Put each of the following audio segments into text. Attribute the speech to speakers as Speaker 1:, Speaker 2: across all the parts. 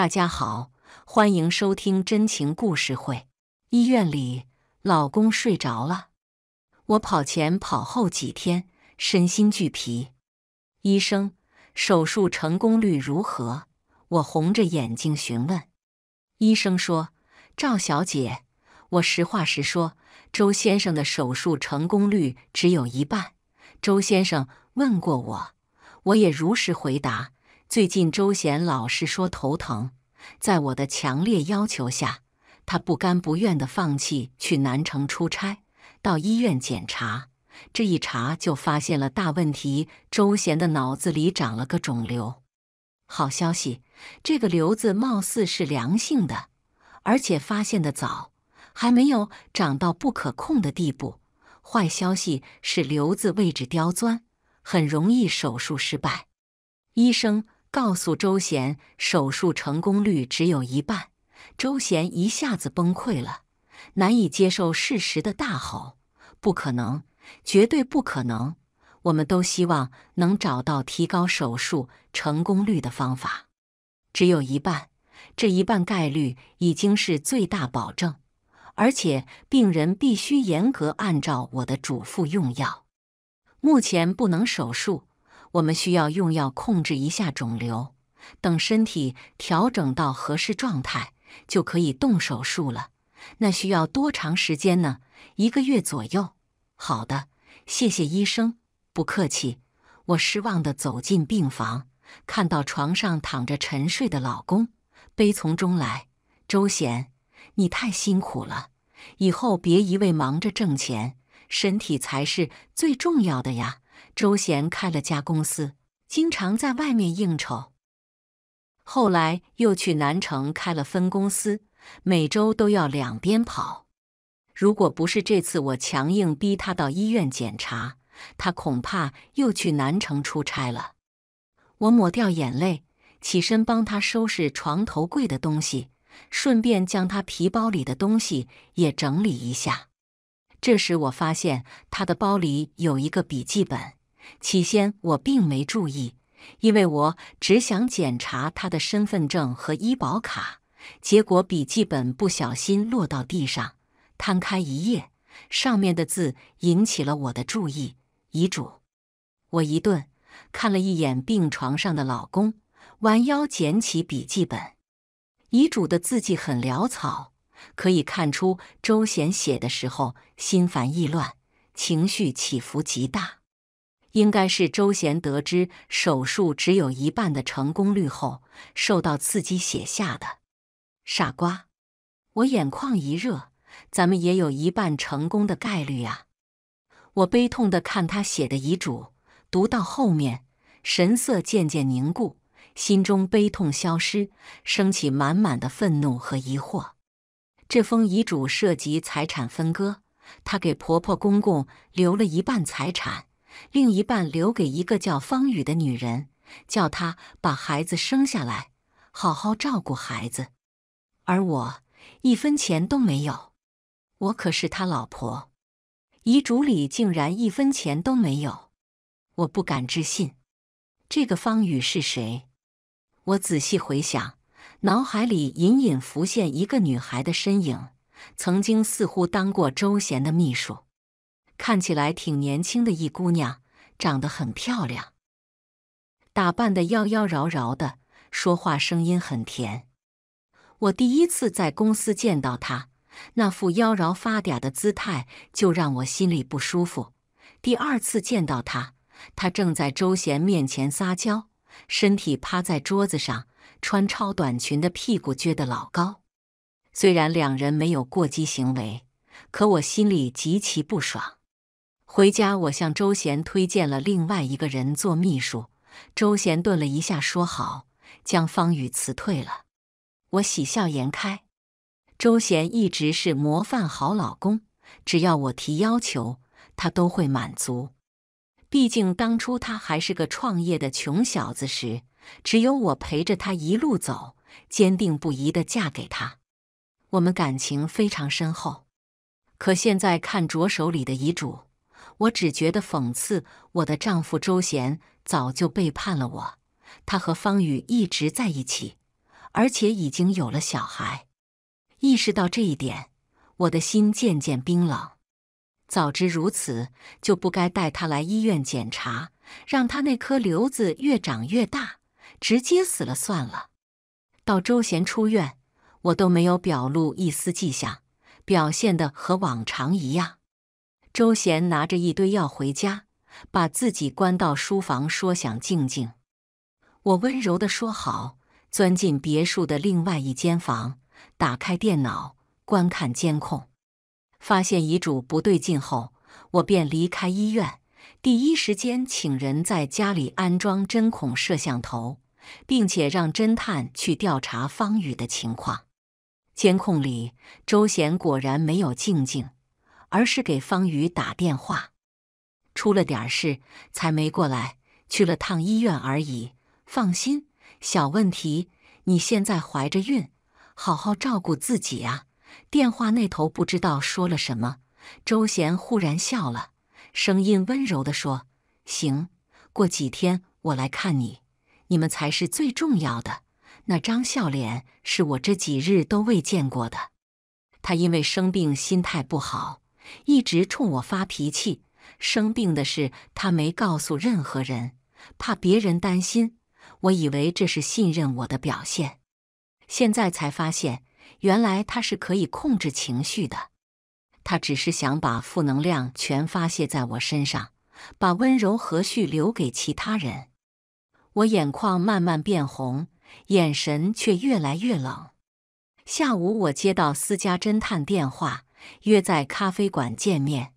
Speaker 1: 大家好，欢迎收听真情故事会。医院里，老公睡着了，我跑前跑后几天，身心俱疲。医生，手术成功率如何？我红着眼睛询问。医生说：“赵小姐，我实话实说，周先生的手术成功率只有一半。”周先生问过我，我也如实回答。最近周贤老是说头疼，在我的强烈要求下，他不甘不愿地放弃去南城出差，到医院检查。这一查就发现了大问题：周贤的脑子里长了个肿瘤。好消息，这个瘤子貌似是良性的，而且发现的早，还没有长到不可控的地步。坏消息是瘤子位置刁钻，很容易手术失败。医生。告诉周贤，手术成功率只有一半。周贤一下子崩溃了，难以接受事实的大吼：“不可能，绝对不可能！”我们都希望能找到提高手术成功率的方法。只有一半，这一半概率已经是最大保证，而且病人必须严格按照我的嘱咐用药。目前不能手术。我们需要用药控制一下肿瘤，等身体调整到合适状态，就可以动手术了。那需要多长时间呢？一个月左右。好的，谢谢医生。不客气。我失望地走进病房，看到床上躺着沉睡的老公，悲从中来。周贤，你太辛苦了，以后别一味忙着挣钱，身体才是最重要的呀。周贤开了家公司，经常在外面应酬，后来又去南城开了分公司，每周都要两边跑。如果不是这次我强硬逼他到医院检查，他恐怕又去南城出差了。我抹掉眼泪，起身帮他收拾床头柜的东西，顺便将他皮包里的东西也整理一下。这时我发现他的包里有一个笔记本。起先我并没注意，因为我只想检查他的身份证和医保卡。结果笔记本不小心落到地上，摊开一页，上面的字引起了我的注意——遗嘱。我一顿，看了一眼病床上的老公，弯腰捡起笔记本。遗嘱的字迹很潦草，可以看出周贤写的时候心烦意乱，情绪起伏极大。应该是周贤得知手术只有一半的成功率后，受到刺激写下的。傻瓜，我眼眶一热，咱们也有一半成功的概率呀！我悲痛的看他写的遗嘱，读到后面，神色渐渐凝固，心中悲痛消失，升起满满的愤怒和疑惑。这封遗嘱涉及财产分割，他给婆婆公公留了一半财产。另一半留给一个叫方宇的女人，叫她把孩子生下来，好好照顾孩子。而我一分钱都没有，我可是他老婆。遗嘱里竟然一分钱都没有，我不敢置信。这个方宇是谁？我仔细回想，脑海里隐隐浮现一个女孩的身影，曾经似乎当过周贤的秘书。看起来挺年轻的一姑娘，长得很漂亮，打扮的妖妖娆娆的，说话声音很甜。我第一次在公司见到她，那副妖娆发嗲的姿态就让我心里不舒服。第二次见到她，她正在周贤面前撒娇，身体趴在桌子上，穿超短裙的屁股撅得老高。虽然两人没有过激行为，可我心里极其不爽。回家，我向周贤推荐了另外一个人做秘书。周贤顿了一下，说：“好，将方宇辞退了。”我喜笑颜开。周贤一直是模范好老公，只要我提要求，他都会满足。毕竟当初他还是个创业的穷小子时，只有我陪着他一路走，坚定不移的嫁给他。我们感情非常深厚。可现在看着手里的遗嘱。我只觉得讽刺，我的丈夫周贤早就背叛了我，他和方宇一直在一起，而且已经有了小孩。意识到这一点，我的心渐渐冰冷。早知如此，就不该带他来医院检查，让他那颗瘤子越长越大，直接死了算了。到周贤出院，我都没有表露一丝迹象，表现的和往常一样。周贤拿着一堆药回家，把自己关到书房，说想静静。我温柔地说好，钻进别墅的另外一间房，打开电脑观看监控，发现遗嘱不对劲后，我便离开医院，第一时间请人在家里安装针孔摄像头，并且让侦探去调查方宇的情况。监控里，周贤果然没有静静。而是给方宇打电话，出了点事，才没过来，去了趟医院而已。放心，小问题。你现在怀着孕，好好照顾自己啊。电话那头不知道说了什么，周贤忽然笑了，声音温柔的说：“行，过几天我来看你，你们才是最重要的。那张笑脸是我这几日都未见过的。他因为生病，心态不好。”一直冲我发脾气，生病的事他没告诉任何人，怕别人担心。我以为这是信任我的表现，现在才发现，原来他是可以控制情绪的。他只是想把负能量全发泄在我身上，把温柔和煦留给其他人。我眼眶慢慢变红，眼神却越来越冷。下午，我接到私家侦探电话。约在咖啡馆见面。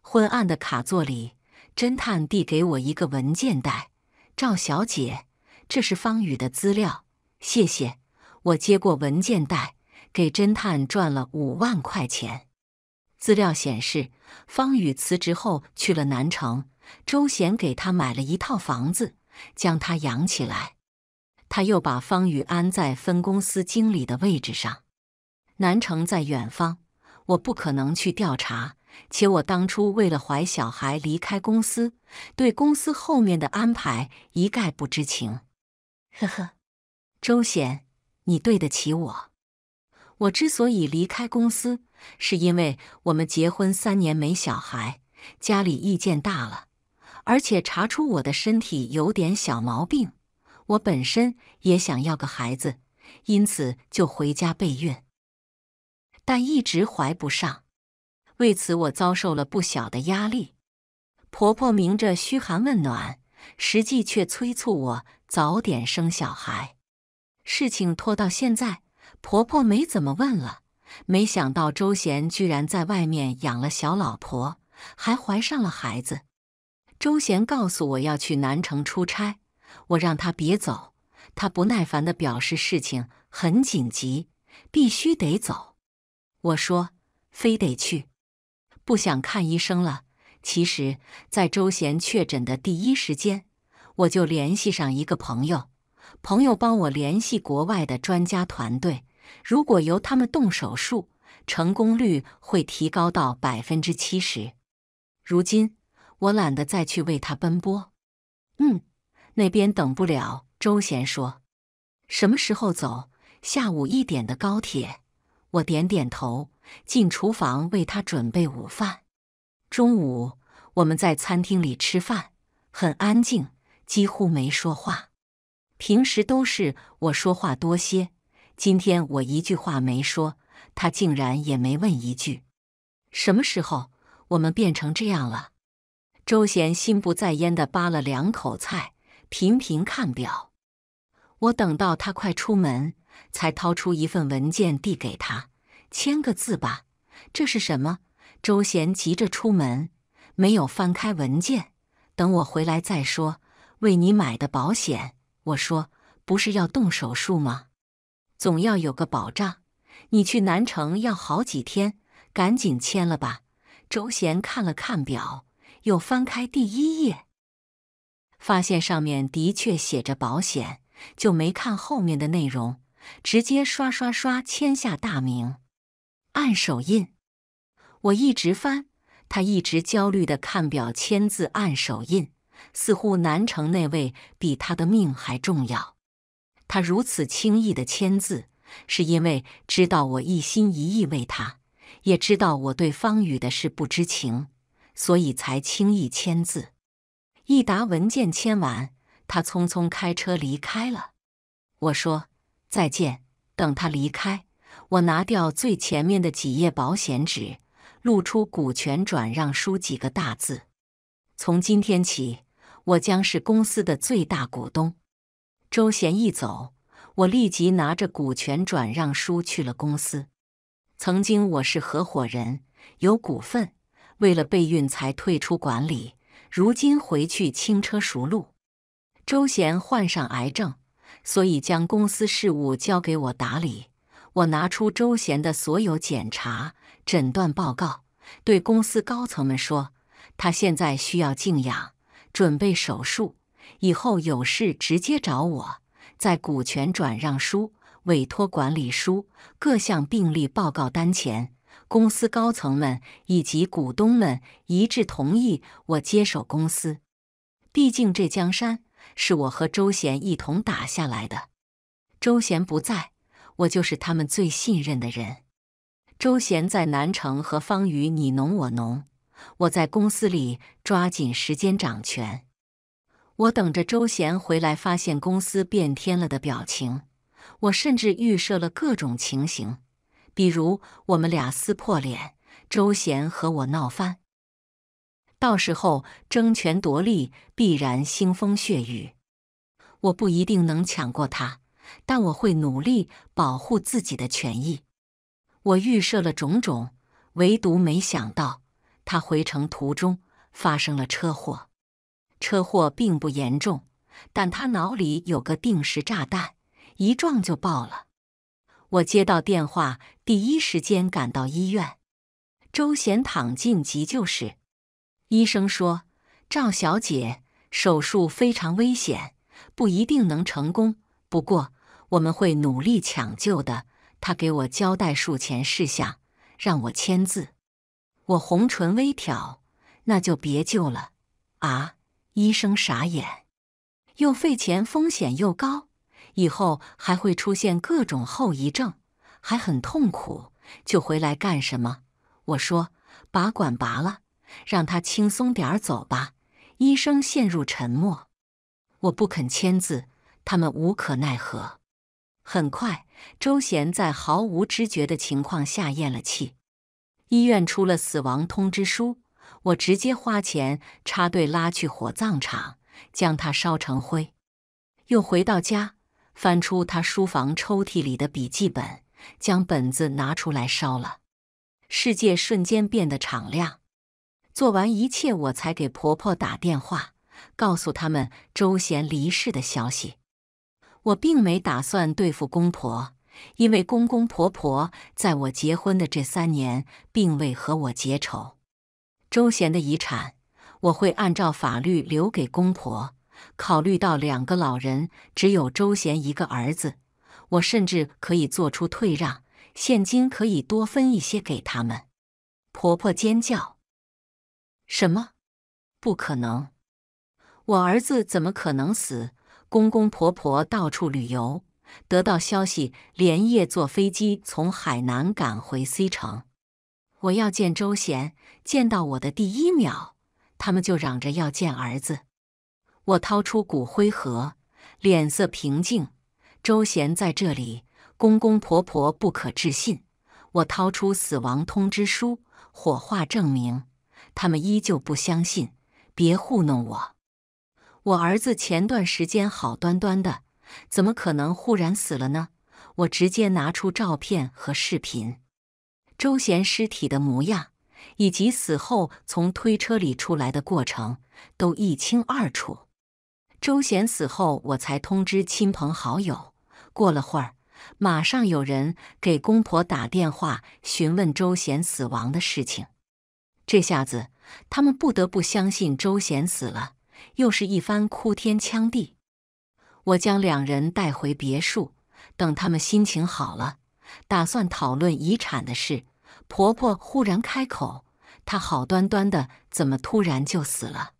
Speaker 1: 昏暗的卡座里，侦探递给我一个文件袋：“赵小姐，这是方宇的资料。”谢谢。我接过文件袋，给侦探转了五万块钱。资料显示，方宇辞职后去了南城，周贤给他买了一套房子，将他养起来。他又把方宇安在分公司经理的位置上。南城在远方。我不可能去调查，且我当初为了怀小孩离开公司，对公司后面的安排一概不知情。呵呵，周贤，你对得起我。我之所以离开公司，是因为我们结婚三年没小孩，家里意见大了，而且查出我的身体有点小毛病。我本身也想要个孩子，因此就回家备孕。但一直怀不上，为此我遭受了不小的压力。婆婆明着嘘寒问暖，实际却催促我早点生小孩。事情拖到现在，婆婆没怎么问了。没想到周贤居然在外面养了小老婆，还怀上了孩子。周贤告诉我要去南城出差，我让他别走，他不耐烦的表示事情很紧急，必须得走。我说：“非得去，不想看医生了。”其实，在周贤确诊的第一时间，我就联系上一个朋友，朋友帮我联系国外的专家团队。如果由他们动手术，成功率会提高到百分之七十。如今，我懒得再去为他奔波。嗯，那边等不了。周贤说：“什么时候走？下午一点的高铁。”我点点头，进厨房为他准备午饭。中午我们在餐厅里吃饭，很安静，几乎没说话。平时都是我说话多些，今天我一句话没说，他竟然也没问一句。什么时候我们变成这样了？周贤心不在焉的扒了两口菜，频频看表。我等到他快出门。才掏出一份文件递给他，签个字吧。这是什么？周贤急着出门，没有翻开文件。等我回来再说。为你买的保险。我说，不是要动手术吗？总要有个保障。你去南城要好几天，赶紧签了吧。周贤看了看表，又翻开第一页，发现上面的确写着保险，就没看后面的内容。直接刷刷刷签下大名，按手印。我一直翻，他一直焦虑的看表签字按手印，似乎南城那位比他的命还重要。他如此轻易的签字，是因为知道我一心一意为他，也知道我对方宇的事不知情，所以才轻易签字。一沓文件签完，他匆匆开车离开了。我说。再见。等他离开，我拿掉最前面的几页保险纸，露出“股权转让书”几个大字。从今天起，我将是公司的最大股东。周贤一走，我立即拿着股权转让书去了公司。曾经我是合伙人，有股份，为了备孕才退出管理。如今回去轻车熟路。周贤患上癌症。所以，将公司事务交给我打理。我拿出周贤的所有检查、诊断报告，对公司高层们说：“他现在需要静养，准备手术，以后有事直接找我。”在股权转让书、委托管理书、各项病例报告单前，公司高层们以及股东们一致同意我接手公司。毕竟，这江山。是我和周贤一同打下来的。周贤不在，我就是他们最信任的人。周贤在南城和方宇你侬我侬，我在公司里抓紧时间掌权。我等着周贤回来，发现公司变天了的表情。我甚至预设了各种情形，比如我们俩撕破脸，周贤和我闹翻。到时候争权夺利，必然腥风血雨。我不一定能抢过他，但我会努力保护自己的权益。我预设了种种，唯独没想到他回城途中发生了车祸。车祸并不严重，但他脑里有个定时炸弹，一撞就爆了。我接到电话，第一时间赶到医院。周贤躺进急救室。医生说：“赵小姐手术非常危险，不一定能成功。不过我们会努力抢救的。”他给我交代术前事项，让我签字。我红唇微挑：“那就别救了啊！”医生傻眼，又费钱，风险又高，以后还会出现各种后遗症，还很痛苦，就回来干什么？我说：“拔管拔了。”让他轻松点儿走吧。医生陷入沉默。我不肯签字，他们无可奈何。很快，周贤在毫无知觉的情况下咽了气。医院出了死亡通知书，我直接花钱插队拉去火葬场，将他烧成灰。又回到家，翻出他书房抽屉里的笔记本，将本子拿出来烧了。世界瞬间变得敞亮。做完一切，我才给婆婆打电话，告诉他们周贤离世的消息。我并没打算对付公婆，因为公公婆婆在我结婚的这三年并未和我结仇。周贤的遗产，我会按照法律留给公婆。考虑到两个老人只有周贤一个儿子，我甚至可以做出退让，现金可以多分一些给他们。婆婆尖叫。什么？不可能！我儿子怎么可能死？公公婆婆到处旅游，得到消息连夜坐飞机从海南赶回 C 城。我要见周贤，见到我的第一秒，他们就嚷着要见儿子。我掏出骨灰盒，脸色平静。周贤在这里，公公婆婆不可置信。我掏出死亡通知书、火化证明。他们依旧不相信，别糊弄我！我儿子前段时间好端端的，怎么可能忽然死了呢？我直接拿出照片和视频，周贤尸体的模样，以及死后从推车里出来的过程，都一清二楚。周贤死后，我才通知亲朋好友。过了会儿，马上有人给公婆打电话询问周贤死亡的事情。这下子，他们不得不相信周贤死了，又是一番哭天抢地。我将两人带回别墅，等他们心情好了，打算讨论遗产的事。婆婆忽然开口：“她好端端的，怎么突然就死了？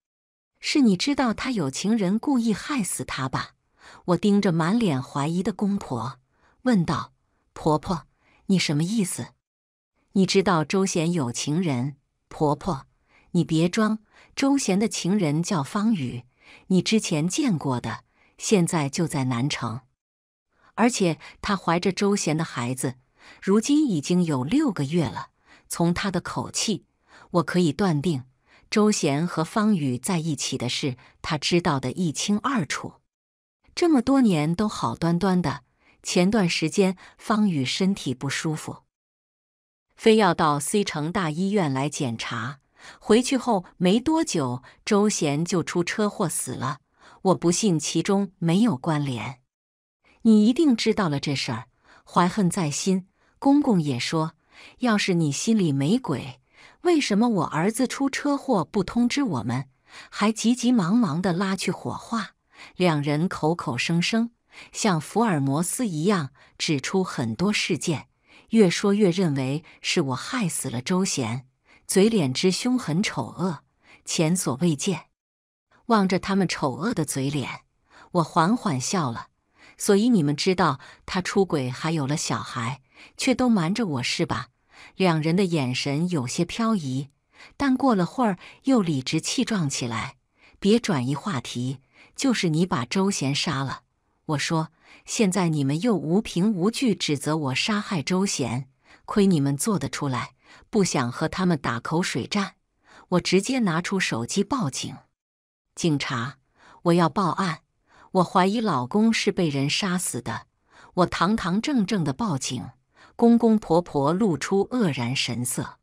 Speaker 1: 是你知道她有情人，故意害死她吧？”我盯着满脸怀疑的公婆，问道：“婆婆，你什么意思？你知道周贤有情人？”婆婆，你别装。周贤的情人叫方宇，你之前见过的，现在就在南城。而且他怀着周贤的孩子，如今已经有六个月了。从他的口气，我可以断定，周贤和方宇在一起的事，他知道的一清二楚。这么多年都好端端的，前段时间方宇身体不舒服。非要到 C 城大医院来检查，回去后没多久，周贤就出车祸死了。我不信其中没有关联，你一定知道了这事儿，怀恨在心。公公也说，要是你心里没鬼，为什么我儿子出车祸不通知我们，还急急忙忙的拉去火化？两人口口声声像福尔摩斯一样指出很多事件。越说越认为是我害死了周贤，嘴脸之凶狠丑恶，前所未见。望着他们丑恶的嘴脸，我缓缓笑了。所以你们知道他出轨还有了小孩，却都瞒着我是吧？两人的眼神有些飘移，但过了会儿又理直气壮起来。别转移话题，就是你把周贤杀了。我说：“现在你们又无凭无据指责我杀害周贤，亏你们做得出来！不想和他们打口水战，我直接拿出手机报警。警察，我要报案，我怀疑老公是被人杀死的。我堂堂正正的报警，公公婆婆露出愕然神色。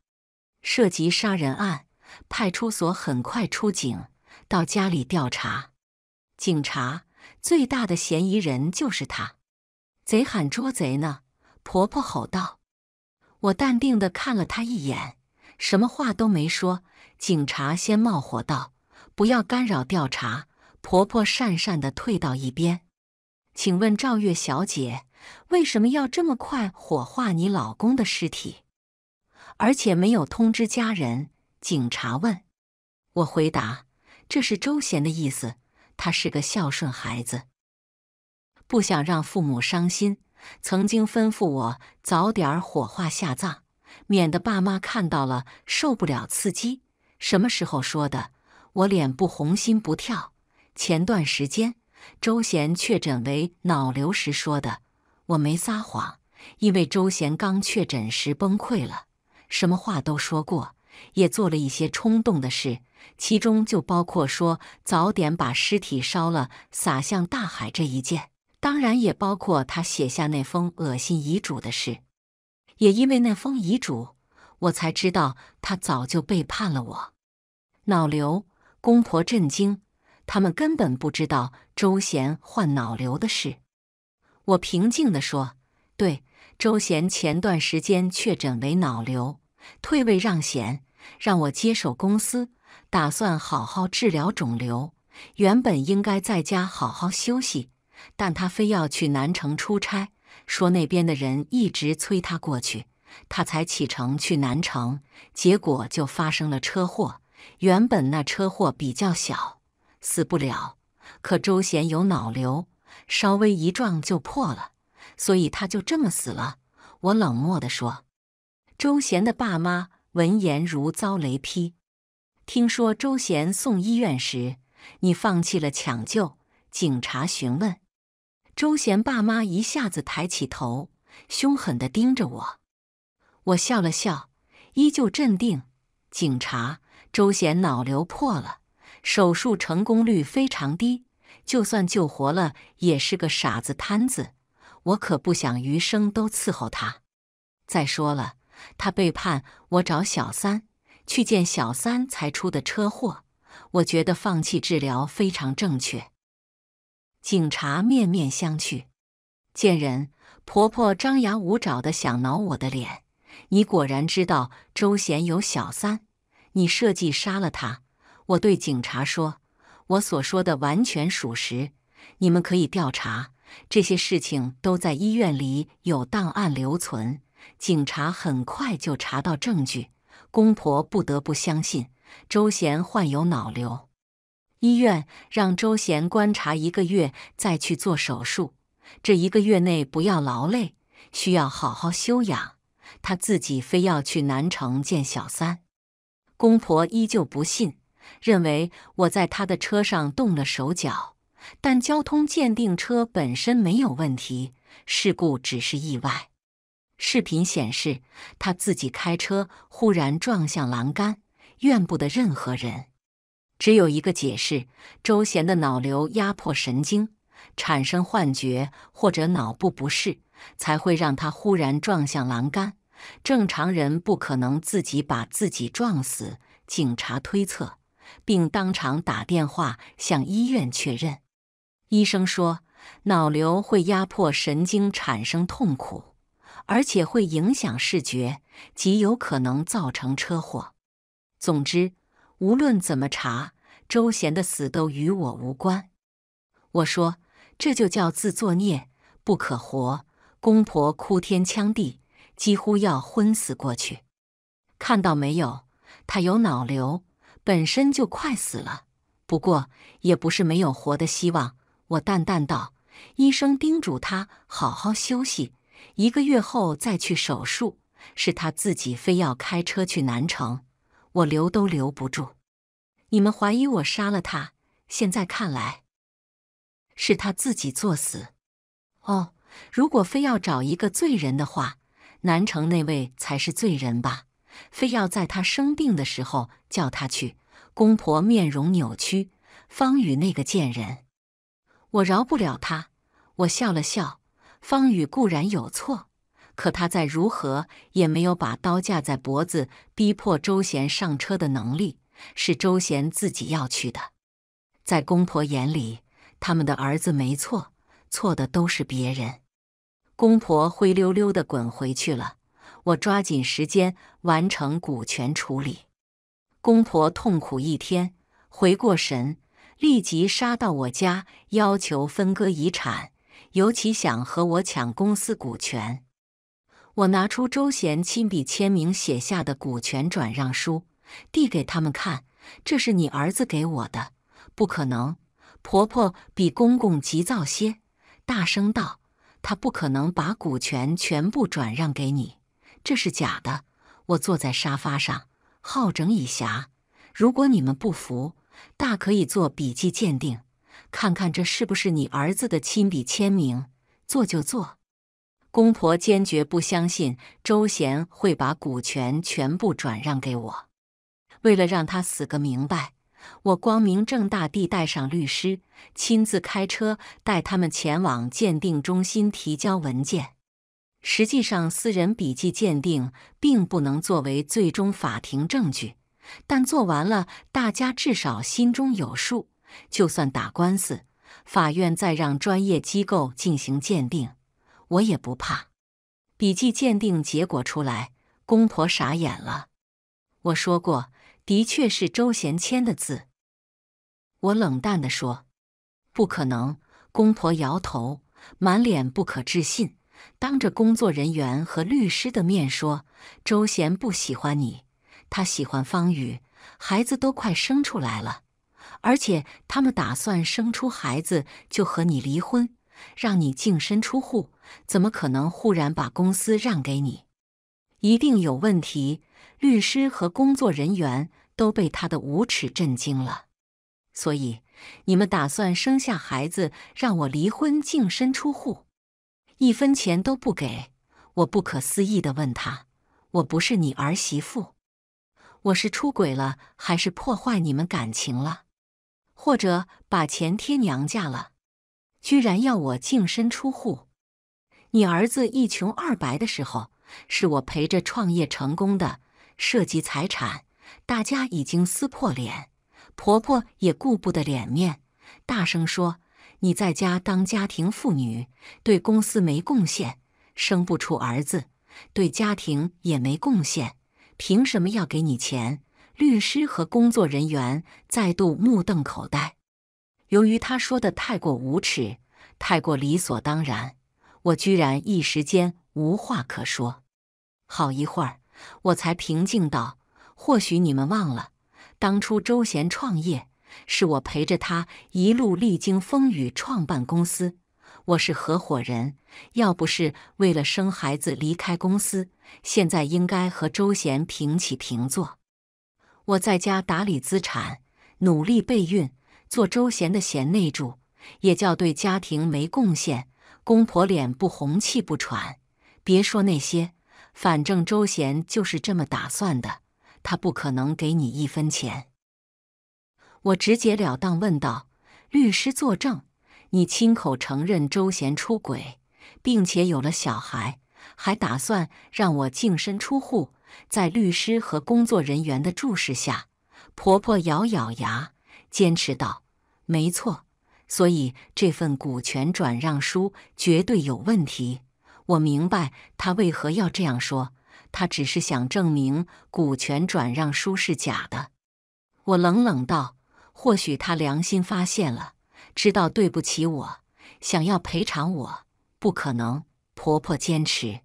Speaker 1: 涉及杀人案，派出所很快出警到家里调查。警察。”最大的嫌疑人就是他，贼喊捉贼呢！婆婆吼道。我淡定的看了他一眼，什么话都没说。警察先冒火道：“不要干扰调查。”婆婆讪讪的退到一边。请问赵月小姐，为什么要这么快火化你老公的尸体，而且没有通知家人？警察问。我回答：“这是周贤的意思。”他是个孝顺孩子，不想让父母伤心，曾经吩咐我早点火化下葬，免得爸妈看到了受不了刺激。什么时候说的？我脸不红心不跳。前段时间周贤确诊为脑瘤时说的，我没撒谎，因为周贤刚确诊时崩溃了，什么话都说过，也做了一些冲动的事。其中就包括说早点把尸体烧了，撒向大海这一件，当然也包括他写下那封恶心遗嘱的事。也因为那封遗嘱，我才知道他早就背叛了我。脑瘤，公婆震惊，他们根本不知道周贤患脑瘤的事。我平静地说：“对，周贤前段时间确诊为脑瘤，退位让贤，让我接手公司。”打算好好治疗肿瘤，原本应该在家好好休息，但他非要去南城出差，说那边的人一直催他过去，他才启程去南城，结果就发生了车祸。原本那车祸比较小，死不了，可周贤有脑瘤，稍微一撞就破了，所以他就这么死了。我冷漠地说：“周贤的爸妈闻言如遭雷劈。”听说周贤送医院时，你放弃了抢救。警察询问，周贤爸妈一下子抬起头，凶狠的盯着我。我笑了笑，依旧镇定。警察，周贤脑瘤破了，手术成功率非常低，就算救活了也是个傻子瘫子。我可不想余生都伺候他。再说了，他背叛我，找小三。去见小三才出的车祸，我觉得放弃治疗非常正确。警察面面相觑。贱人，婆婆张牙舞爪的想挠我的脸。你果然知道周贤有小三，你设计杀了他。我对警察说，我所说的完全属实，你们可以调查，这些事情都在医院里有档案留存。警察很快就查到证据。公婆不得不相信周贤患有脑瘤，医院让周贤观察一个月再去做手术，这一个月内不要劳累，需要好好休养。他自己非要去南城见小三，公婆依旧不信，认为我在他的车上动了手脚，但交通鉴定车本身没有问题，事故只是意外。视频显示，他自己开车忽然撞向栏杆，怨不得任何人。只有一个解释：周贤的脑瘤压迫神经，产生幻觉或者脑部不适，才会让他忽然撞向栏杆。正常人不可能自己把自己撞死。警察推测，并当场打电话向医院确认。医生说，脑瘤会压迫神经，产生痛苦。而且会影响视觉，极有可能造成车祸。总之，无论怎么查，周贤的死都与我无关。我说，这就叫自作孽，不可活。公婆哭天抢地，几乎要昏死过去。看到没有，他有脑瘤，本身就快死了。不过，也不是没有活的希望。我淡淡道：“医生叮嘱他好好休息。”一个月后再去手术，是他自己非要开车去南城，我留都留不住。你们怀疑我杀了他，现在看来是他自己作死。哦，如果非要找一个罪人的话，南城那位才是罪人吧？非要在他生病的时候叫他去，公婆面容扭曲。方宇那个贱人，我饶不了他。我笑了笑。方宇固然有错，可他再如何也没有把刀架在脖子逼迫周贤上车的能力，是周贤自己要去的。在公婆眼里，他们的儿子没错，错的都是别人。公婆灰溜溜的滚回去了。我抓紧时间完成股权处理。公婆痛苦一天，回过神，立即杀到我家，要求分割遗产。尤其想和我抢公司股权，我拿出周贤亲笔签名写下的股权转让书，递给他们看。这是你儿子给我的，不可能。婆婆比公公急躁些，大声道：“他不可能把股权全部转让给你，这是假的。”我坐在沙发上，好整以暇。如果你们不服，大可以做笔迹鉴定。看看这是不是你儿子的亲笔签名？做就做。公婆坚决不相信周贤会把股权全部转让给我。为了让他死个明白，我光明正大地带上律师，亲自开车带他们前往鉴定中心提交文件。实际上，私人笔迹鉴定并不能作为最终法庭证据，但做完了，大家至少心中有数。就算打官司，法院再让专业机构进行鉴定，我也不怕。笔迹鉴定结果出来，公婆傻眼了。我说过，的确是周贤签的字。我冷淡的说：“不可能。”公婆摇头，满脸不可置信，当着工作人员和律师的面说：“周贤不喜欢你，他喜欢方宇，孩子都快生出来了。”而且他们打算生出孩子就和你离婚，让你净身出户，怎么可能忽然把公司让给你？一定有问题！律师和工作人员都被他的无耻震惊了。所以你们打算生下孩子让我离婚净身出户，一分钱都不给？我不可思议地问他：“我不是你儿媳妇，我是出轨了还是破坏你们感情了？”或者把钱贴娘家了，居然要我净身出户。你儿子一穷二白的时候，是我陪着创业成功的，涉及财产，大家已经撕破脸。婆婆也顾不得脸面，大声说：“你在家当家庭妇女，对公司没贡献，生不出儿子，对家庭也没贡献，凭什么要给你钱？”律师和工作人员再度目瞪口呆。由于他说的太过无耻，太过理所当然，我居然一时间无话可说。好一会儿，我才平静道：“或许你们忘了，当初周贤创业，是我陪着他一路历经风雨创办公司，我是合伙人。要不是为了生孩子离开公司，现在应该和周贤平起平坐。”我在家打理资产，努力备孕，做周贤的贤内助，也叫对家庭没贡献，公婆脸不红气不喘。别说那些，反正周贤就是这么打算的，他不可能给你一分钱。我直截了当问道：“律师作证，你亲口承认周贤出轨，并且有了小孩，还打算让我净身出户？”在律师和工作人员的注视下，婆婆咬咬牙，坚持道：“没错，所以这份股权转让书绝对有问题。我明白他为何要这样说，他只是想证明股权转让书是假的。”我冷冷道：“或许他良心发现了，知道对不起我，想要赔偿我，不可能。”婆婆坚持。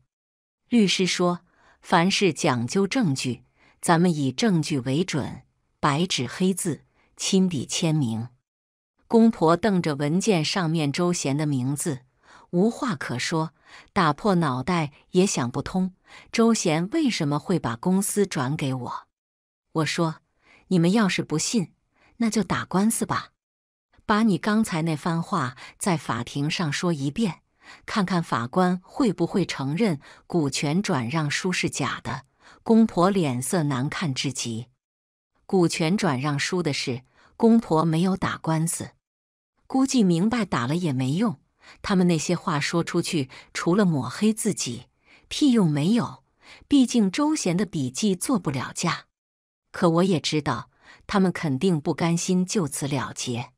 Speaker 1: 律师说。凡事讲究证据，咱们以证据为准，白纸黑字，亲笔签名。公婆瞪着文件上面周贤的名字，无话可说，打破脑袋也想不通周贤为什么会把公司转给我。我说：“你们要是不信，那就打官司吧，把你刚才那番话在法庭上说一遍。”看看法官会不会承认股权转让书是假的？公婆脸色难看至极。股权转让书的事，公婆没有打官司，估计明白打了也没用。他们那些话说出去，除了抹黑自己，屁用没有。毕竟周贤的笔记做不了假。可我也知道，他们肯定不甘心就此了结。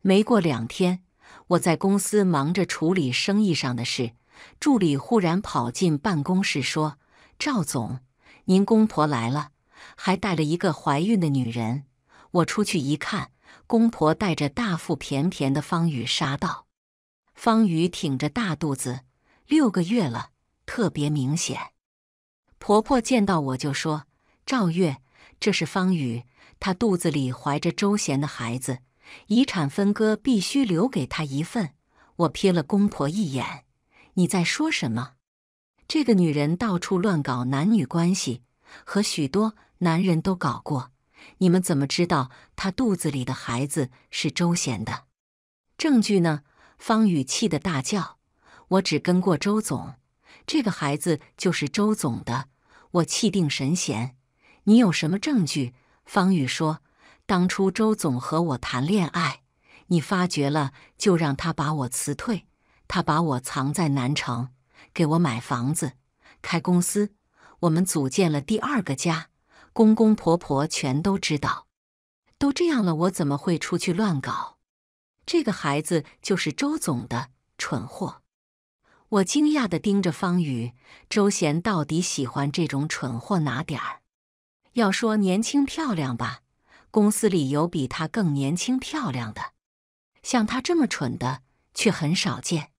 Speaker 1: 没过两天。我在公司忙着处理生意上的事，助理忽然跑进办公室说：“赵总，您公婆来了，还带了一个怀孕的女人。”我出去一看，公婆带着大腹便便的方宇杀到，方宇挺着大肚子，六个月了，特别明显。婆婆见到我就说：“赵月，这是方宇，她肚子里怀着周贤的孩子。”遗产分割必须留给他一份。我瞥了公婆一眼：“你在说什么？这个女人到处乱搞男女关系，和许多男人都搞过。你们怎么知道她肚子里的孩子是周贤的？证据呢？”方宇气得大叫：“我只跟过周总，这个孩子就是周总的。”我气定神闲：“你有什么证据？”方宇说。当初周总和我谈恋爱，你发觉了就让他把我辞退。他把我藏在南城，给我买房子、开公司，我们组建了第二个家，公公婆婆全都知道。都这样了，我怎么会出去乱搞？这个孩子就是周总的蠢货。我惊讶的盯着方宇，周贤到底喜欢这种蠢货哪点儿？要说年轻漂亮吧。公司里有比她更年轻漂亮的，像她这么蠢的却很少见，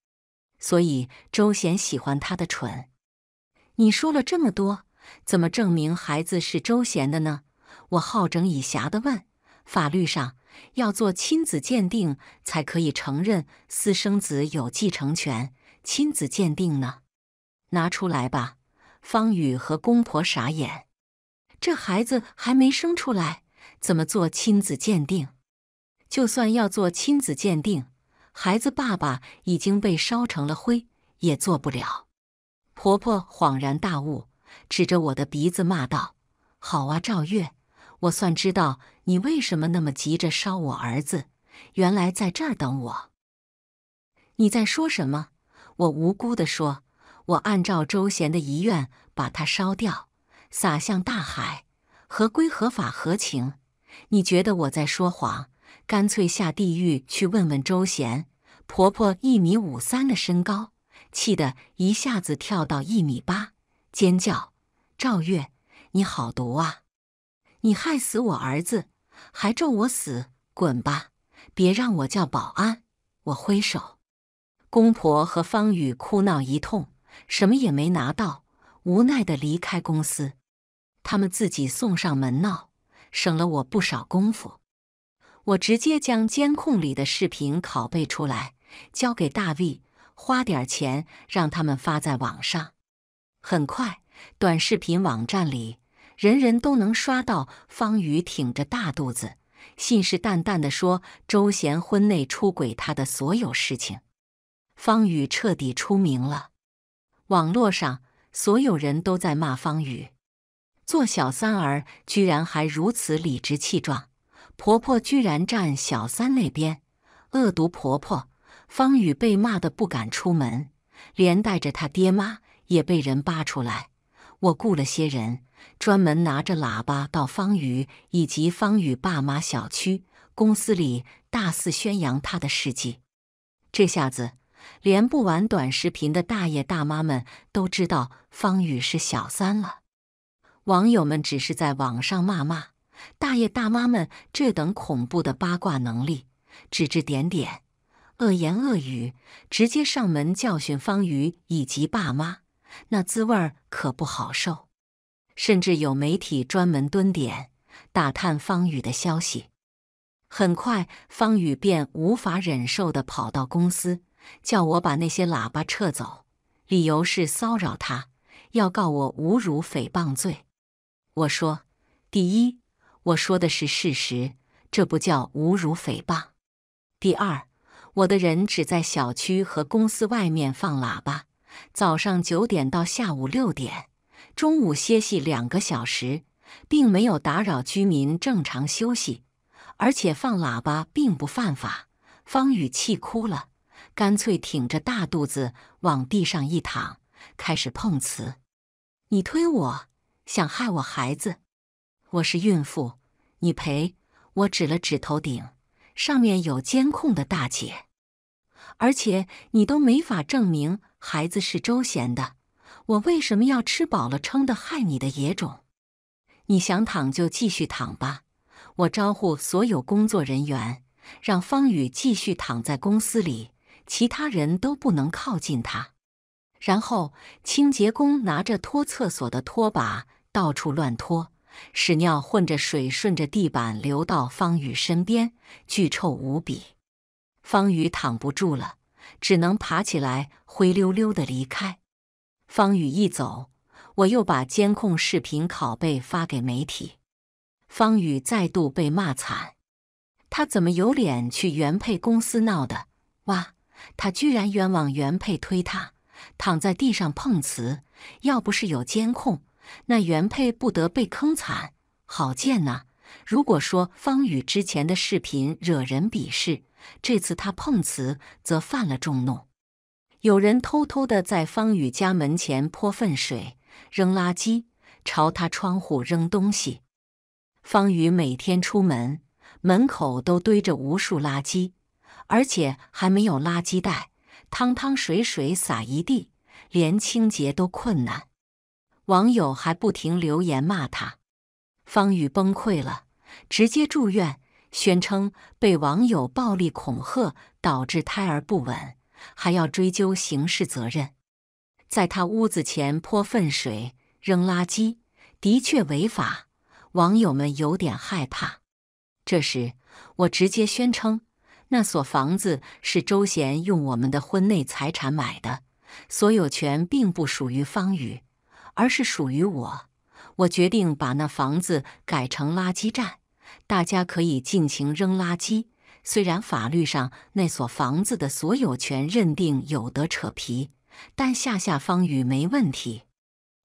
Speaker 1: 所以周贤喜欢她的蠢。你说了这么多，怎么证明孩子是周贤的呢？我好整以暇的问。法律上要做亲子鉴定才可以承认私生子有继承权，亲子鉴定呢？拿出来吧。方宇和公婆傻眼，这孩子还没生出来。怎么做亲子鉴定？就算要做亲子鉴定，孩子爸爸已经被烧成了灰，也做不了。婆婆恍然大悟，指着我的鼻子骂道：“好啊，赵月，我算知道你为什么那么急着烧我儿子，原来在这儿等我。”你在说什么？我无辜的说：“我按照周贤的遗愿，把他烧掉，撒向大海，合规、合法、合情。”你觉得我在说谎？干脆下地狱去问问周贤婆婆。一米五三的身高，气得一下子跳到一米八，尖叫：“赵月，你好毒啊！你害死我儿子，还咒我死，滚吧！别让我叫保安！”我挥手，公婆和方宇哭闹一通，什么也没拿到，无奈的离开公司。他们自己送上门闹。省了我不少功夫，我直接将监控里的视频拷贝出来，交给大 V，花点钱让他们发在网上。很快，短视频网站里人人都能刷到方宇挺着大肚子，信誓旦旦的说周贤婚内出轨他的所有事情。方宇彻底出名了，网络上所有人都在骂方宇。做小三儿居然还如此理直气壮，婆婆居然站小三那边，恶毒婆婆方宇被骂得不敢出门，连带着他爹妈也被人扒出来。我雇了些人，专门拿着喇叭到方宇以及方宇爸妈小区、公司里大肆宣扬他的事迹。这下子，连不玩短视频的大爷大妈们都知道方宇是小三了。网友们只是在网上骂骂大爷大妈们这等恐怖的八卦能力，指指点点，恶言恶语，直接上门教训方宇以及爸妈，那滋味儿可不好受。甚至有媒体专门蹲点打探方宇的消息。很快，方宇便无法忍受的跑到公司，叫我把那些喇叭撤走，理由是骚扰他，要告我侮辱诽谤罪。我说：“第一，我说的是事实，这不叫侮辱诽谤。第二，我的人只在小区和公司外面放喇叭，早上九点到下午六点，中午歇息两个小时，并没有打扰居民正常休息，而且放喇叭并不犯法。”方宇气哭了，干脆挺着大肚子往地上一躺，开始碰瓷：“你推我。”想害我孩子？我是孕妇，你赔！我指了指头顶，上面有监控的大姐，而且你都没法证明孩子是周贤的，我为什么要吃饱了撑的害你的野种？你想躺就继续躺吧！我招呼所有工作人员，让方宇继续躺在公司里，其他人都不能靠近他。然后清洁工拿着拖厕所的拖把。到处乱拖，屎尿混着水顺着地板流到方宇身边，巨臭无比。方宇躺不住了，只能爬起来，灰溜溜的离开。方宇一走，我又把监控视频拷贝发给媒体。方宇再度被骂惨，他怎么有脸去原配公司闹的？哇，他居然冤枉原配推他，躺在地上碰瓷，要不是有监控。那原配不得被坑惨，好贱呐！如果说方宇之前的视频惹人鄙视，这次他碰瓷则犯了众怒。有人偷偷的在方宇家门前泼粪水、扔垃圾、朝他窗户扔东西。方宇每天出门，门口都堆着无数垃圾，而且还没有垃圾袋，汤汤水水洒一地，连清洁都困难。网友还不停留言骂他，方宇崩溃了，直接住院，宣称被网友暴力恐吓导致胎儿不稳，还要追究刑事责任。在他屋子前泼粪水、扔垃圾，的确违法。网友们有点害怕。这时，我直接宣称，那所房子是周贤用我们的婚内财产买的，所有权并不属于方宇。而是属于我，我决定把那房子改成垃圾站，大家可以尽情扔垃圾。虽然法律上那所房子的所有权认定有得扯皮，但下下方宇没问题。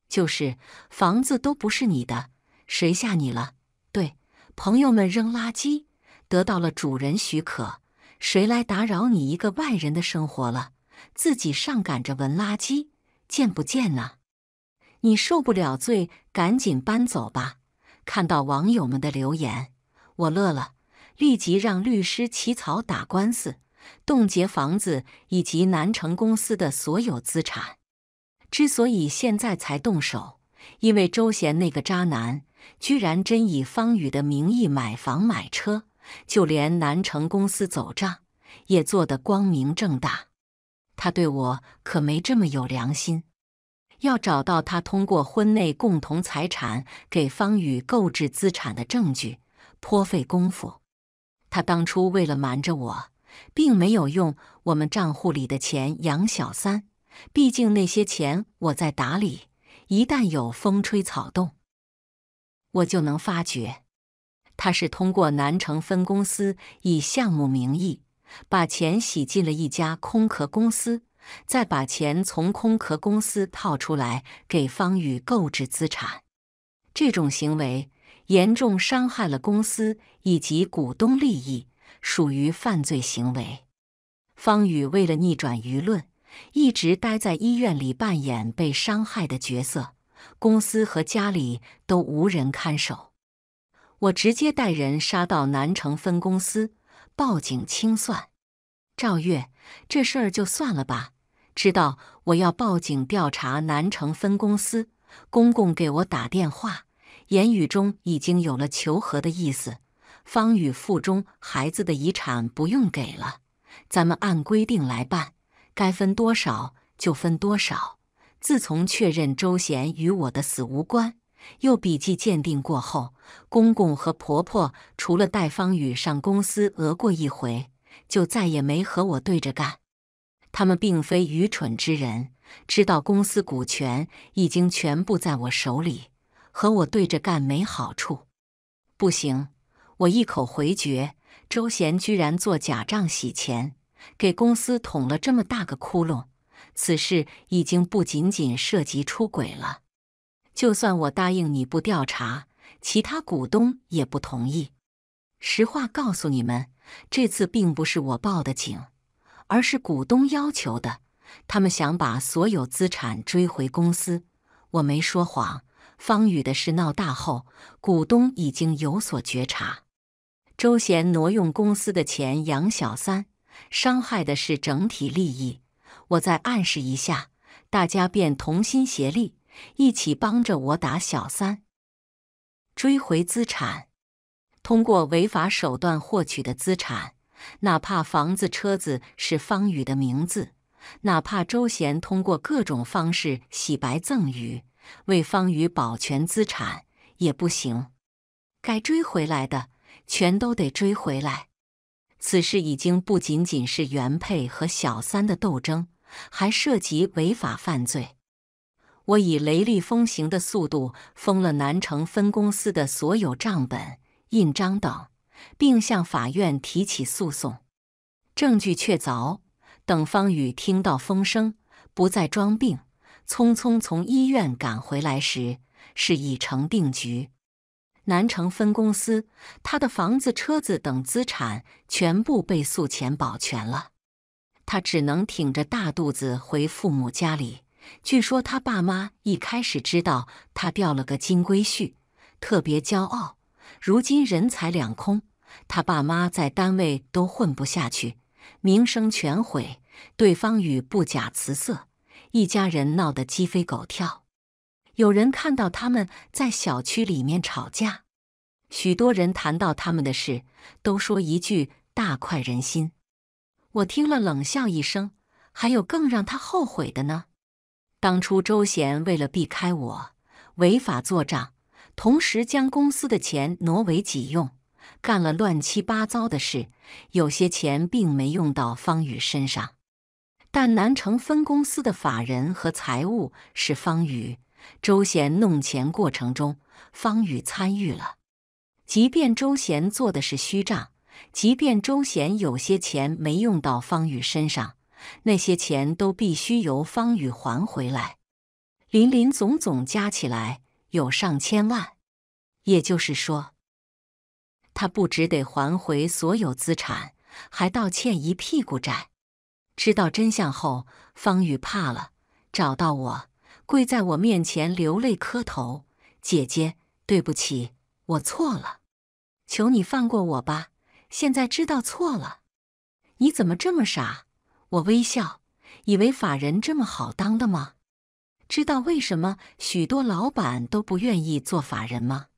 Speaker 1: 就是房子都不是你的，谁吓你了？对，朋友们扔垃圾得到了主人许可，谁来打扰你一个外人的生活了？自己上赶着闻垃圾，贱不贱呢？你受不了罪，赶紧搬走吧！看到网友们的留言，我乐了，立即让律师起草打官司，冻结房子以及南城公司的所有资产。之所以现在才动手，因为周贤那个渣男居然真以方宇的名义买房买车，就连南城公司走账也做得光明正大。他对我可没这么有良心。要找到他通过婚内共同财产给方宇购置资产的证据，颇费功夫。他当初为了瞒着我，并没有用我们账户里的钱养小三，毕竟那些钱我在打理，一旦有风吹草动，我就能发觉。他是通过南城分公司以项目名义，把钱洗进了一家空壳公司。再把钱从空壳公司套出来给方宇购置资产，这种行为严重伤害了公司以及股东利益，属于犯罪行为。方宇为了逆转舆论，一直待在医院里扮演被伤害的角色，公司和家里都无人看守。我直接带人杀到南城分公司，报警清算。赵月，这事儿就算了吧。知道我要报警调查南城分公司，公公给我打电话，言语中已经有了求和的意思。方宇腹中孩子的遗产不用给了，咱们按规定来办，该分多少就分多少。自从确认周贤与我的死无关，又笔迹鉴定过后，公公和婆婆除了带方宇上公司讹过一回，就再也没和我对着干。他们并非愚蠢之人，知道公司股权已经全部在我手里，和我对着干没好处。不行，我一口回绝。周贤居然做假账洗钱，给公司捅了这么大个窟窿，此事已经不仅仅涉及出轨了。就算我答应你不调查，其他股东也不同意。实话告诉你们，这次并不是我报的警。而是股东要求的，他们想把所有资产追回公司。我没说谎。方宇的事闹大后，股东已经有所觉察。周贤挪用公司的钱养小三，伤害的是整体利益。我再暗示一下，大家便同心协力，一起帮着我打小三，追回资产。通过违法手段获取的资产。哪怕房子、车子是方宇的名字，哪怕周贤通过各种方式洗白赠予，为方宇保全资产也不行。该追回来的，全都得追回来。此事已经不仅仅是原配和小三的斗争，还涉及违法犯罪。我以雷厉风行的速度封了南城分公司的所有账本、印章等。并向法院提起诉讼，证据确凿。等方宇听到风声，不再装病，匆匆从医院赶回来时，是已成定局。南城分公司，他的房子、车子等资产全部被诉前保全了，他只能挺着大肚子回父母家里。据说他爸妈一开始知道他掉了个金龟婿，特别骄傲，如今人财两空。他爸妈在单位都混不下去，名声全毁。对方语不假辞色，一家人闹得鸡飞狗跳。有人看到他们在小区里面吵架，许多人谈到他们的事，都说一句“大快人心”。我听了冷笑一声，还有更让他后悔的呢。当初周贤为了避开我，违法做账，同时将公司的钱挪为己用。干了乱七八糟的事，有些钱并没用到方宇身上，但南城分公司的法人和财务是方宇。周贤弄钱过程中，方宇参与了。即便周贤做的是虚账，即便周贤有些钱没用到方宇身上，那些钱都必须由方宇还回来。林林总总加起来有上千万。也就是说。他不只得还回所有资产，还道歉一屁股债。知道真相后，方宇怕了，找到我，跪在我面前流泪磕头：“姐姐，对不起，我错了，求你放过我吧。现在知道错了，你怎么这么傻？”我微笑，以为法人这么好当的吗？知道为什么许多老板都不愿意做法人吗？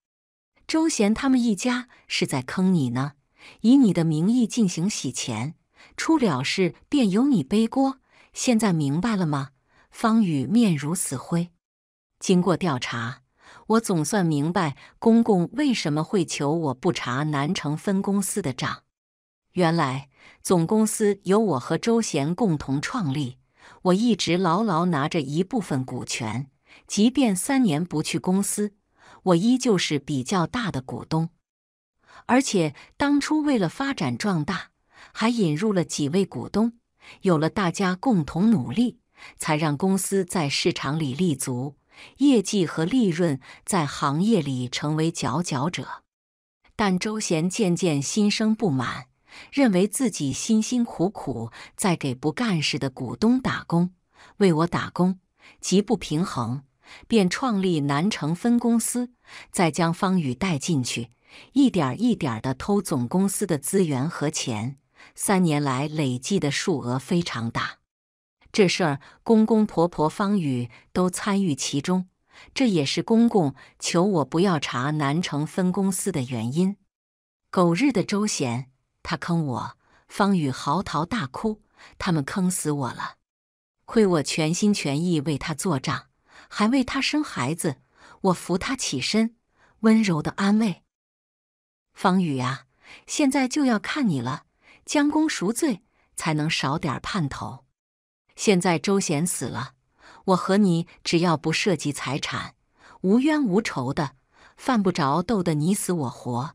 Speaker 1: 周贤他们一家是在坑你呢，以你的名义进行洗钱，出了事便由你背锅。现在明白了吗？方宇面如死灰。经过调查，我总算明白公公为什么会求我不查南城分公司的账。原来总公司由我和周贤共同创立，我一直牢牢拿着一部分股权，即便三年不去公司。我依旧是比较大的股东，而且当初为了发展壮大，还引入了几位股东，有了大家共同努力，才让公司在市场里立足，业绩和利润在行业里成为佼佼者。但周贤渐渐心生不满，认为自己辛辛苦苦在给不干事的股东打工，为我打工，极不平衡。便创立南城分公司，再将方宇带进去，一点一点的偷总公司的资源和钱。三年来累计的数额非常大。这事儿公公婆婆方宇都参与其中，这也是公公求我不要查南城分公司的原因。狗日的周贤，他坑我！方宇嚎啕大哭，他们坑死我了！亏我全心全意为他做账。还为他生孩子，我扶他起身，温柔的安慰：“方宇啊，现在就要看你了，将功赎罪才能少点盼头。现在周贤死了，我和你只要不涉及财产，无冤无仇的，犯不着斗得你死我活。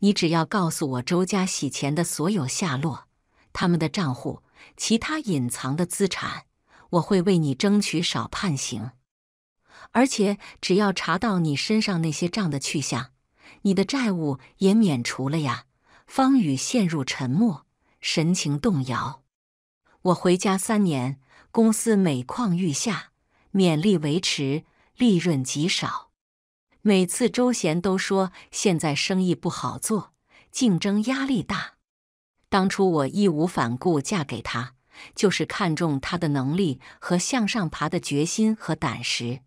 Speaker 1: 你只要告诉我周家洗钱的所有下落，他们的账户，其他隐藏的资产，我会为你争取少判刑。”而且，只要查到你身上那些账的去向，你的债务也免除了呀。方宇陷入沉默，神情动摇。我回家三年，公司每况愈下，勉力维持，利润极少。每次周贤都说现在生意不好做，竞争压力大。当初我义无反顾嫁给他，就是看中他的能力和向上爬的决心和胆识。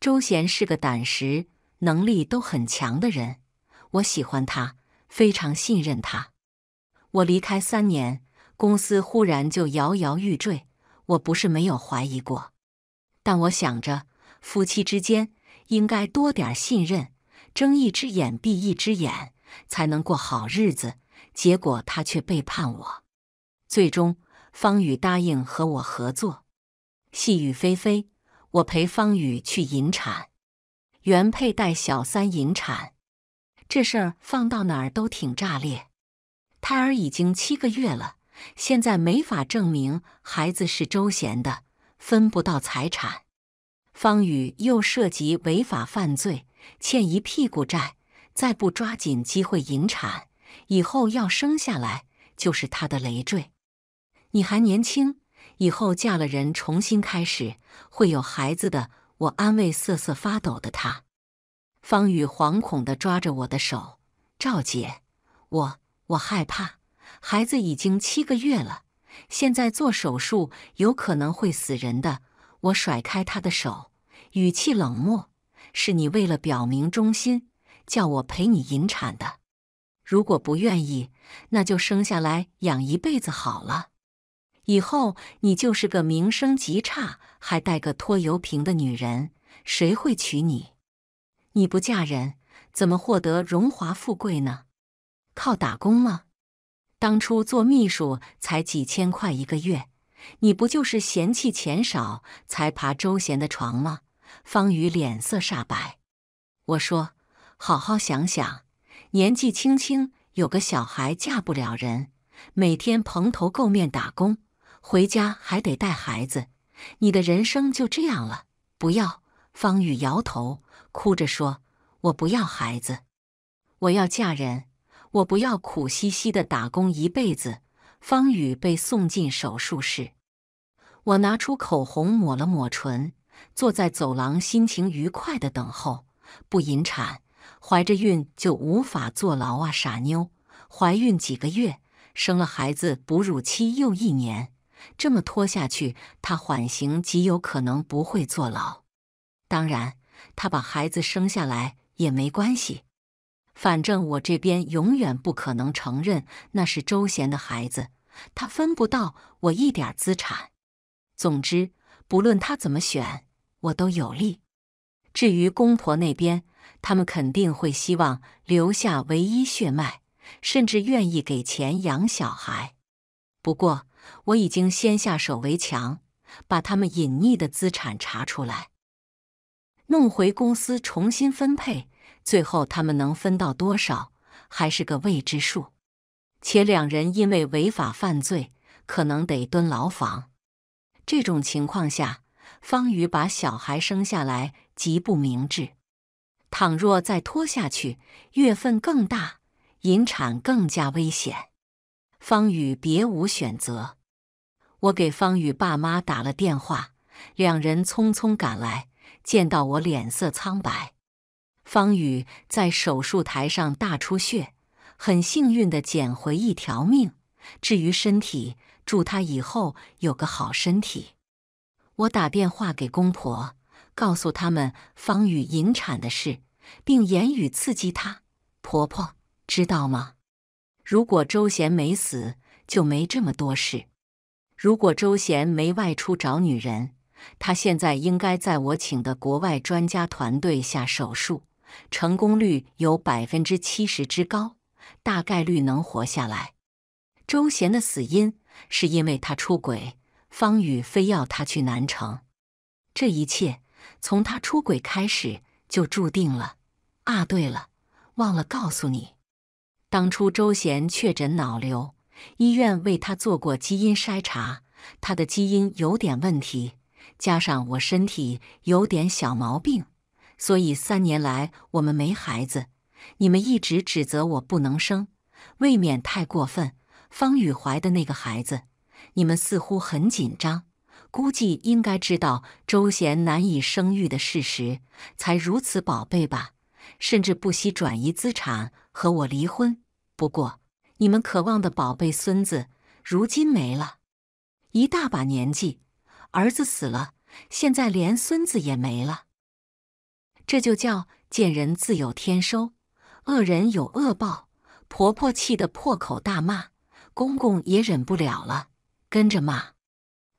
Speaker 1: 周贤是个胆识、能力都很强的人，我喜欢他，非常信任他。我离开三年，公司忽然就摇摇欲坠，我不是没有怀疑过，但我想着夫妻之间应该多点信任，睁一只眼闭一只眼才能过好日子。结果他却背叛我，最终方宇答应和我合作。细雨霏霏。我陪方宇去引产，原配带小三引产，这事儿放到哪儿都挺炸裂。胎儿已经七个月了，现在没法证明孩子是周贤的，分不到财产。方宇又涉及违法犯罪，欠一屁股债，再不抓紧机会引产，以后要生下来就是他的累赘。你还年轻。以后嫁了人，重新开始会有孩子的。我安慰瑟瑟发抖的他。方宇惶恐地抓着我的手：“赵姐，我我害怕，孩子已经七个月了，现在做手术有可能会死人的。”我甩开他的手，语气冷漠：“是你为了表明忠心，叫我陪你引产的。如果不愿意，那就生下来养一辈子好了。”以后你就是个名声极差、还带个拖油瓶的女人，谁会娶你？你不嫁人，怎么获得荣华富贵呢？靠打工吗？当初做秘书才几千块一个月，你不就是嫌弃钱少才爬周贤的床吗？方宇脸色煞白。我说，好好想想，年纪轻轻有个小孩嫁不了人，每天蓬头垢面打工。回家还得带孩子，你的人生就这样了。不要！方宇摇头，哭着说：“我不要孩子，我要嫁人。我不要苦兮兮的打工一辈子。”方宇被送进手术室。我拿出口红抹了抹唇，坐在走廊，心情愉快的等候。不引产，怀着孕就无法坐牢啊！傻妞，怀孕几个月，生了孩子，哺乳期又一年。这么拖下去，他缓刑极有可能不会坐牢。当然，他把孩子生下来也没关系，反正我这边永远不可能承认那是周贤的孩子，他分不到我一点资产。总之，不论他怎么选，我都有利。至于公婆那边，他们肯定会希望留下唯一血脉，甚至愿意给钱养小孩。不过。我已经先下手为强，把他们隐匿的资产查出来，弄回公司重新分配。最后他们能分到多少还是个未知数。且两人因为违法犯罪，可能得蹲牢房。这种情况下，方宇把小孩生下来极不明智。倘若再拖下去，月份更大，引产更加危险。方宇别无选择。我给方宇爸妈打了电话，两人匆匆赶来，见到我脸色苍白。方宇在手术台上大出血，很幸运的捡回一条命。至于身体，祝他以后有个好身体。我打电话给公婆，告诉他们方宇引产的事，并言语刺激他：“婆婆知道吗？如果周贤没死，就没这么多事。”如果周贤没外出找女人，他现在应该在我请的国外专家团队下手术，成功率有百分之七十之高，大概率能活下来。周贤的死因是因为他出轨，方宇非要他去南城，这一切从他出轨开始就注定了。啊，对了，忘了告诉你，当初周贤确诊脑瘤。医院为他做过基因筛查，他的基因有点问题，加上我身体有点小毛病，所以三年来我们没孩子。你们一直指责我不能生，未免太过分。方宇怀的那个孩子，你们似乎很紧张，估计应该知道周贤难以生育的事实，才如此宝贝吧？甚至不惜转移资产和我离婚。不过。你们渴望的宝贝孙子，如今没了，一大把年纪，儿子死了，现在连孙子也没了，这就叫见人自有天收，恶人有恶报。婆婆气得破口大骂，公公也忍不了了，跟着骂。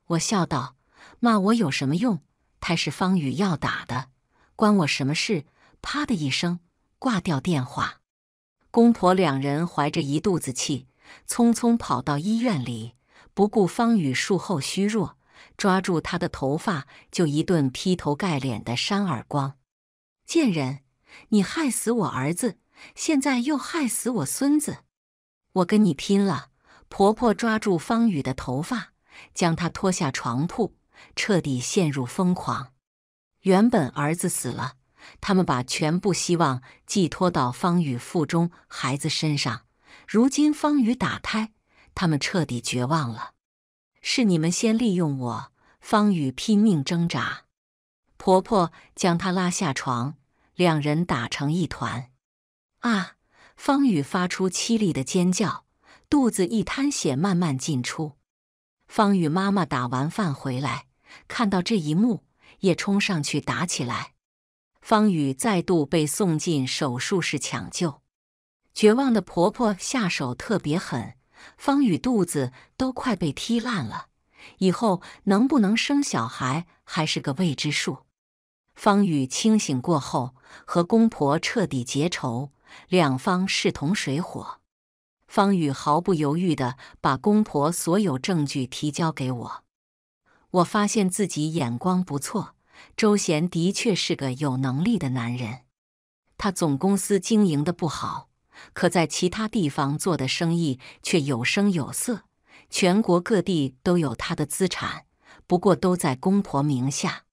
Speaker 1: 我笑道：“骂我有什么用？他是方宇要打的，关我什么事？”啪的一声，挂掉电话。公婆两人怀着一肚子气，匆匆跑到医院里，不顾方宇术后虚弱，抓住他的头发就一顿劈头盖脸的扇耳光：“贱人，你害死我儿子，现在又害死我孙子，我跟你拼了！”婆婆抓住方宇的头发，将他拖下床铺，彻底陷入疯狂。原本儿子死了。他们把全部希望寄托到方宇腹中孩子身上。如今方宇打胎，他们彻底绝望了。是你们先利用我！方宇拼命挣扎，婆婆将她拉下床，两人打成一团。啊！方宇发出凄厉的尖叫，肚子一滩血慢慢进出。方宇妈妈打完饭回来，看到这一幕，也冲上去打起来。方宇再度被送进手术室抢救，绝望的婆婆下手特别狠，方宇肚子都快被踢烂了，以后能不能生小孩还是个未知数。方宇清醒过后，和公婆彻底结仇，两方势同水火。方宇毫不犹豫地把公婆所有证据提交给我，我发现自己眼光不错。周贤的确是个有能力的男人，他总公司经营的不好，可在其他地方做的生意却有声有色，全国各地都有他的资产，不过都在公婆名下，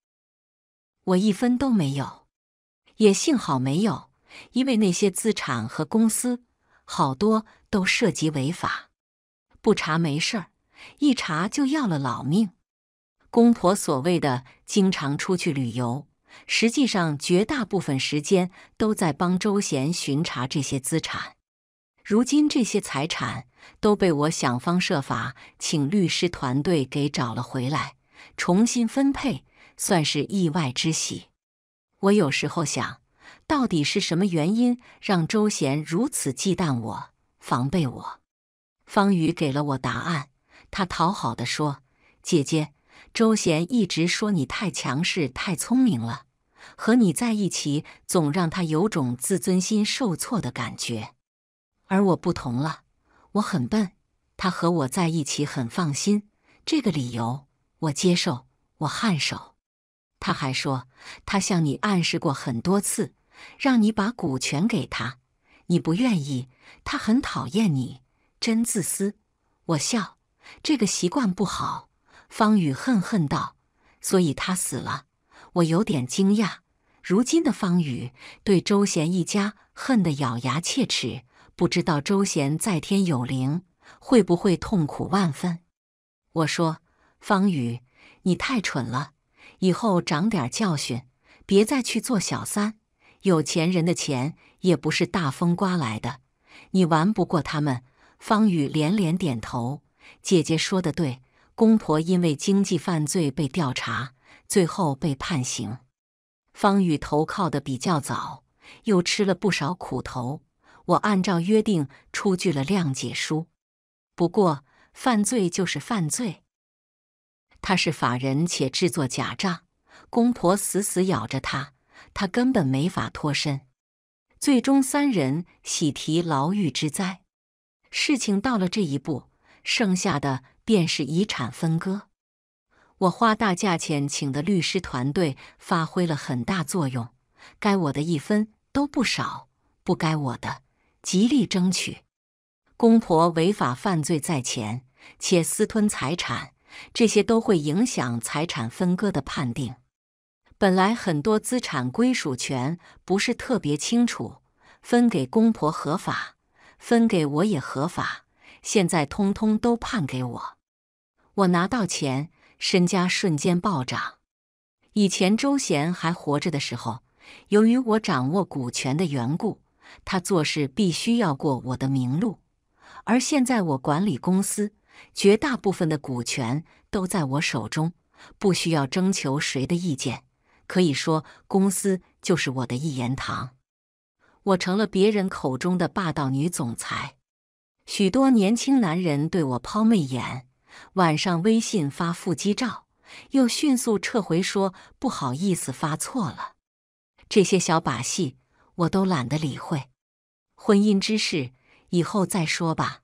Speaker 1: 我一分都没有，也幸好没有，因为那些资产和公司好多都涉及违法，不查没事儿，一查就要了老命。公婆所谓的经常出去旅游，实际上绝大部分时间都在帮周贤巡查这些资产。如今这些财产都被我想方设法请律师团队给找了回来，重新分配，算是意外之喜。我有时候想，到底是什么原因让周贤如此忌惮我、防备我？方宇给了我答案，他讨好的说：“姐姐。”周贤一直说你太强势、太聪明了，和你在一起总让他有种自尊心受挫的感觉。而我不同了，我很笨，他和我在一起很放心。这个理由我接受，我颔首。他还说他向你暗示过很多次，让你把股权给他，你不愿意，他很讨厌你，真自私。我笑，这个习惯不好。方宇恨恨道：“所以他死了，我有点惊讶。如今的方宇对周贤一家恨得咬牙切齿，不知道周贤在天有灵会不会痛苦万分。”我说：“方宇，你太蠢了，以后长点教训，别再去做小三。有钱人的钱也不是大风刮来的，你玩不过他们。”方宇连连点头：“姐姐说的对。”公婆因为经济犯罪被调查，最后被判刑。方宇投靠的比较早，又吃了不少苦头。我按照约定出具了谅解书，不过犯罪就是犯罪。他是法人且制作假账，公婆死死咬着他，他根本没法脱身。最终三人喜提牢狱之灾。事情到了这一步，剩下的。便是遗产分割，我花大价钱请的律师团队发挥了很大作用，该我的一分都不少，不该我的极力争取。公婆违法犯罪在前，且私吞财产，这些都会影响财产分割的判定。本来很多资产归属权不是特别清楚，分给公婆合法，分给我也合法，现在通通都判给我。我拿到钱，身家瞬间暴涨。以前周贤还活着的时候，由于我掌握股权的缘故，他做事必须要过我的名录。而现在我管理公司，绝大部分的股权都在我手中，不需要征求谁的意见，可以说公司就是我的一言堂。我成了别人口中的霸道女总裁，许多年轻男人对我抛媚眼。晚上微信发腹肌照，又迅速撤回说不好意思发错了。这些小把戏我都懒得理会。婚姻之事以后再说吧。